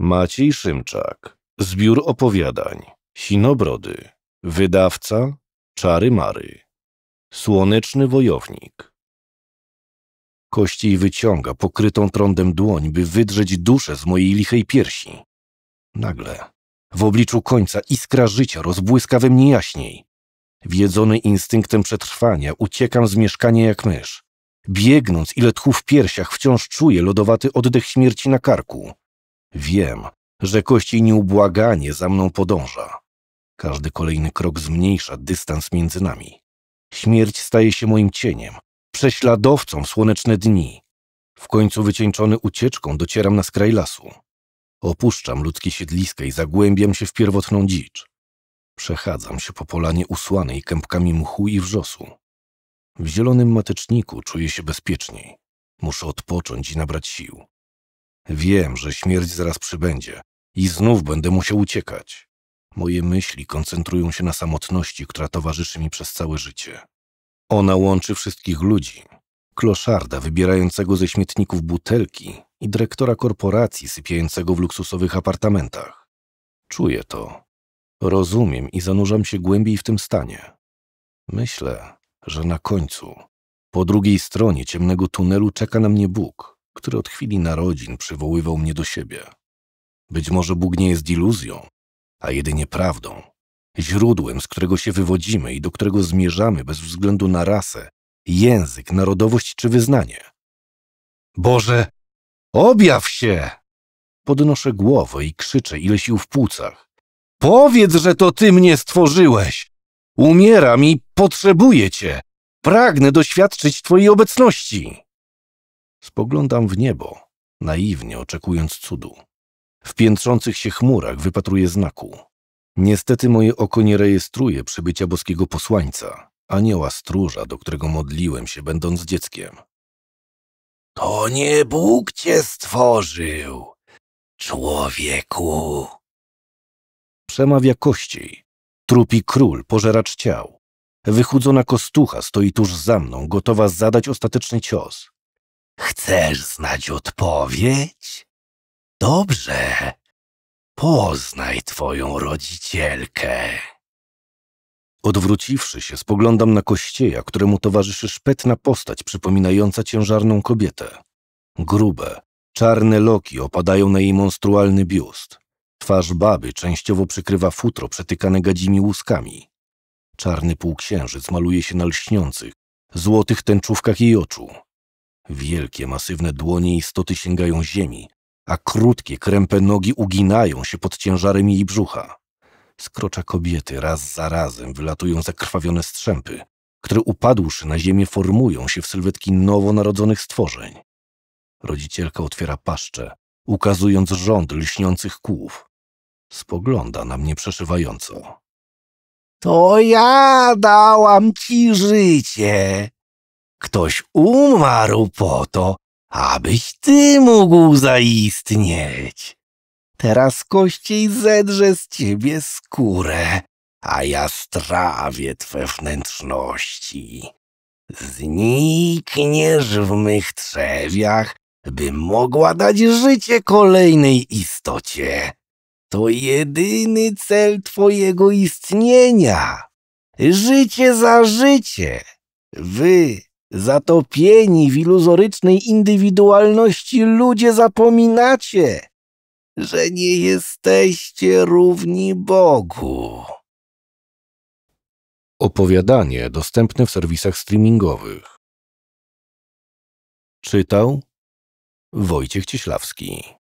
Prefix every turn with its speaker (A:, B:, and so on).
A: Maciej Szymczak. Zbiór opowiadań. Sinobrody. Wydawca. Czary Mary. Słoneczny wojownik. Kościej wyciąga pokrytą trądem dłoń, by wydrzeć duszę z mojej lichej piersi. Nagle, w obliczu końca iskra życia rozbłyska we mnie jaśniej. Wiedzony instynktem przetrwania, uciekam z mieszkania jak mysz. Biegnąc, ile tchu w piersiach, wciąż czuję lodowaty oddech śmierci na karku. Wiem, że kości nieubłaganie za mną podąża. Każdy kolejny krok zmniejsza dystans między nami. Śmierć staje się moim cieniem, prześladowcą słoneczne dni. W końcu wycieńczony ucieczką docieram na skraj lasu. Opuszczam ludzkie siedliska i zagłębiam się w pierwotną dzicz. Przechadzam się po polanie usłanej kępkami mchu i wrzosu. W zielonym mateczniku czuję się bezpieczniej. Muszę odpocząć i nabrać sił. Wiem, że śmierć zaraz przybędzie i znów będę musiał uciekać. Moje myśli koncentrują się na samotności, która towarzyszy mi przez całe życie. Ona łączy wszystkich ludzi. Kloszarda wybierającego ze śmietników butelki i dyrektora korporacji sypiającego w luksusowych apartamentach. Czuję to. Rozumiem i zanurzam się głębiej w tym stanie. Myślę, że na końcu, po drugiej stronie ciemnego tunelu czeka na mnie Bóg który od chwili narodzin przywoływał mnie do siebie. Być może Bóg nie jest iluzją, a jedynie prawdą, źródłem, z którego się wywodzimy i do którego zmierzamy bez względu na rasę, język, narodowość czy wyznanie. Boże, objaw się! Podnoszę głowę i krzyczę, ile sił w płucach. Powiedz, że to ty mnie stworzyłeś! Umieram i potrzebuję cię! Pragnę doświadczyć twojej obecności! Spoglądam w niebo, naiwnie oczekując cudu. W piętrzących się chmurach wypatruję znaku. Niestety moje oko nie rejestruje przybycia boskiego posłańca, anioła stróża, do którego modliłem się będąc dzieckiem. To nie Bóg cię stworzył, człowieku. Przemawia kościej. Trupi król, pożeracz ciał. Wychudzona kostucha stoi tuż za mną, gotowa zadać ostateczny cios. Chcesz znać odpowiedź? Dobrze. Poznaj twoją rodzicielkę. Odwróciwszy się, spoglądam na kościeja, któremu towarzyszy szpetna postać przypominająca ciężarną kobietę. Grube, czarne loki opadają na jej monstrualny biust. Twarz baby częściowo przykrywa futro przetykane gadzimi łuskami. Czarny półksiężyc maluje się na lśniących, złotych tęczówkach jej oczu. Wielkie, masywne dłonie istoty sięgają ziemi, a krótkie, krępe nogi uginają się pod ciężarem jej brzucha. Skrocza kobiety raz za razem wylatują zakrwawione strzępy, które upadłszy na ziemię formują się w sylwetki nowonarodzonych stworzeń. Rodzicielka otwiera paszczę, ukazując rząd lśniących kłów. Spogląda na mnie przeszywająco. To ja dałam ci życie, Ktoś umarł po to, abyś ty mógł zaistnieć. Teraz kościej zedrze z ciebie skórę, a ja strawię twe wnętrzności. Znikniesz w mych trzewiach, by mogła dać życie kolejnej istocie. To jedyny cel twojego istnienia. Życie za życie. Wy Zatopieni w iluzorycznej indywidualności ludzie zapominacie, że nie jesteście równi Bogu. Opowiadanie dostępne w serwisach streamingowych. Czytał Wojciech Cieślawski.